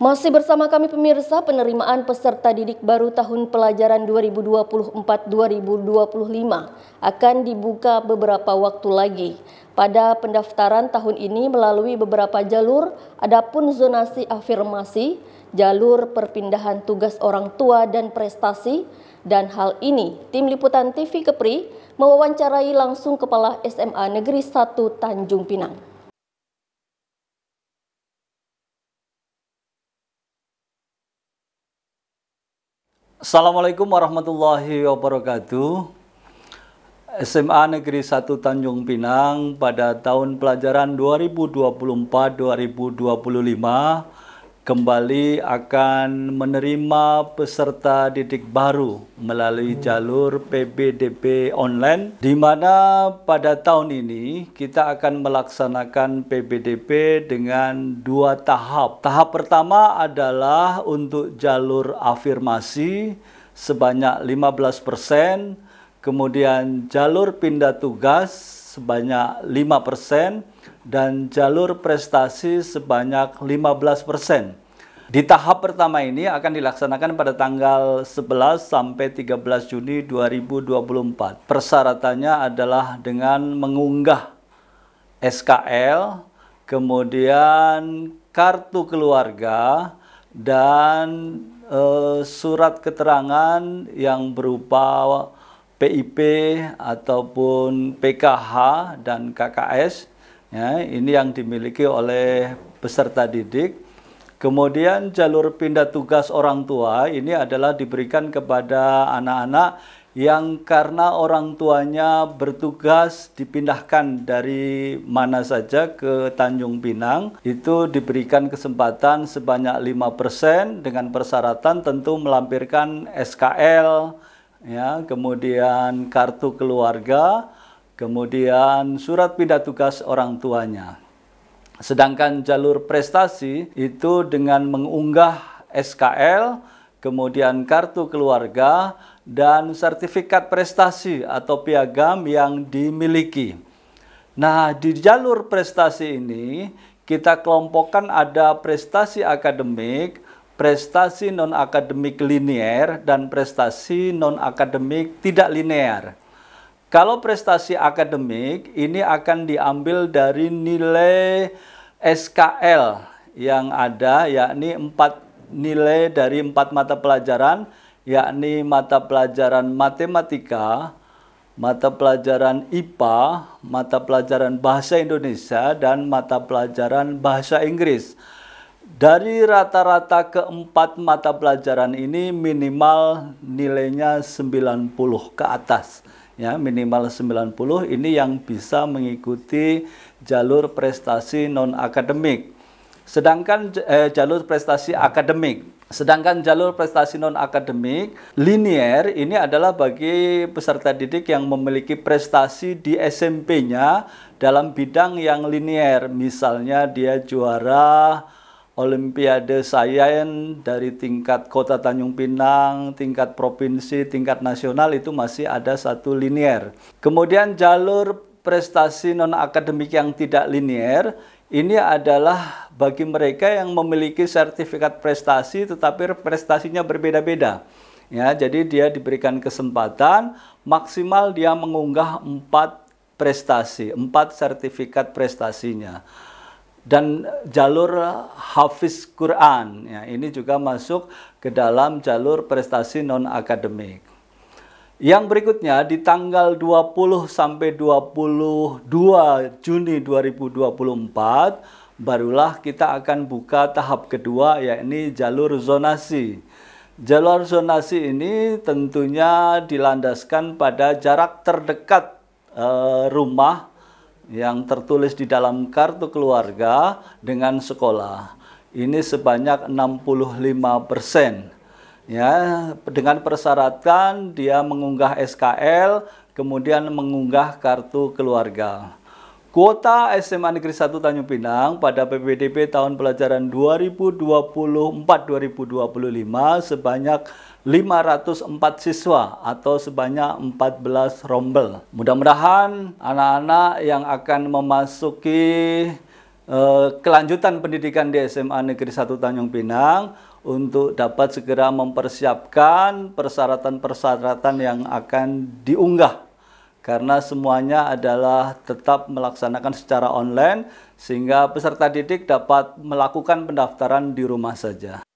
Masih bersama kami pemirsa, penerimaan peserta didik baru tahun pelajaran 2024-2025 akan dibuka beberapa waktu lagi. Pada pendaftaran tahun ini melalui beberapa jalur, adapun zonasi afirmasi, jalur perpindahan tugas orang tua dan prestasi, dan hal ini tim liputan TV Kepri mewawancarai langsung Kepala SMA Negeri 1 Tanjung Pinang. Assalamualaikum warahmatullahi wabarakatuh. SMA Negeri 1 Tanjung Pinang pada tahun pelajaran 2024-2025 kembali akan menerima peserta didik baru melalui jalur PBDB online di mana pada tahun ini kita akan melaksanakan PBDB dengan dua tahap. Tahap pertama adalah untuk jalur afirmasi sebanyak 15%, kemudian jalur pindah tugas sebanyak 5% dan jalur prestasi sebanyak 15 persen. Di tahap pertama ini akan dilaksanakan pada tanggal 11 sampai 13 Juni 2024. Persyaratannya adalah dengan mengunggah SKL, kemudian kartu keluarga dan e, surat keterangan yang berupa PIP ataupun PKH dan KKS ya ini yang dimiliki oleh peserta didik Kemudian jalur pindah tugas orang tua ini adalah diberikan kepada anak-anak yang karena orang tuanya bertugas dipindahkan dari mana saja ke Tanjung Pinang itu diberikan kesempatan sebanyak 5% dengan persyaratan tentu melampirkan SKL ya, kemudian kartu keluarga, kemudian surat pindah tugas orang tuanya. Sedangkan jalur prestasi itu dengan mengunggah SKL, kemudian kartu keluarga, dan sertifikat prestasi atau piagam yang dimiliki. Nah, di jalur prestasi ini kita kelompokkan ada prestasi akademik, prestasi non-akademik linier, dan prestasi non-akademik tidak linier. Kalau prestasi akademik ini akan diambil dari nilai SKL yang ada yakni empat nilai dari empat mata pelajaran yakni mata pelajaran matematika, mata pelajaran IPA, mata pelajaran bahasa Indonesia dan mata pelajaran bahasa Inggris. Dari rata-rata keempat mata pelajaran ini minimal nilainya 90 ke atas ya minimal 90 ini yang bisa mengikuti jalur prestasi non akademik. Sedangkan eh, jalur prestasi akademik, sedangkan jalur prestasi non akademik linier ini adalah bagi peserta didik yang memiliki prestasi di SMP-nya dalam bidang yang linier, misalnya dia juara Olimpiade Sains dari tingkat kota Tanjung Pinang, tingkat provinsi, tingkat nasional itu masih ada satu linier. Kemudian jalur prestasi non akademik yang tidak linier ini adalah bagi mereka yang memiliki sertifikat prestasi tetapi prestasinya berbeda-beda. Ya, jadi dia diberikan kesempatan maksimal dia mengunggah 4 prestasi, 4 sertifikat prestasinya dan jalur hafiz Quran ya, ini juga masuk ke dalam jalur prestasi non akademik. Yang berikutnya di tanggal 20 sampai 22 Juni 2024 barulah kita akan buka tahap kedua yakni jalur zonasi. Jalur zonasi ini tentunya dilandaskan pada jarak terdekat e, rumah yang tertulis di dalam kartu keluarga dengan sekolah. Ini sebanyak 65 persen. Ya, dengan persyaratan dia mengunggah SKL, kemudian mengunggah kartu keluarga. Kuota SMA Negeri 1 Tanjung Pinang pada PPDB tahun pelajaran 2024-2025 sebanyak 504 siswa atau sebanyak 14 rombel. Mudah-mudahan anak-anak yang akan memasuki eh, kelanjutan pendidikan di SMA Negeri 1 Tanjung Pinang untuk dapat segera mempersiapkan persyaratan-persyaratan yang akan diunggah karena semuanya adalah tetap melaksanakan secara online sehingga peserta didik dapat melakukan pendaftaran di rumah saja.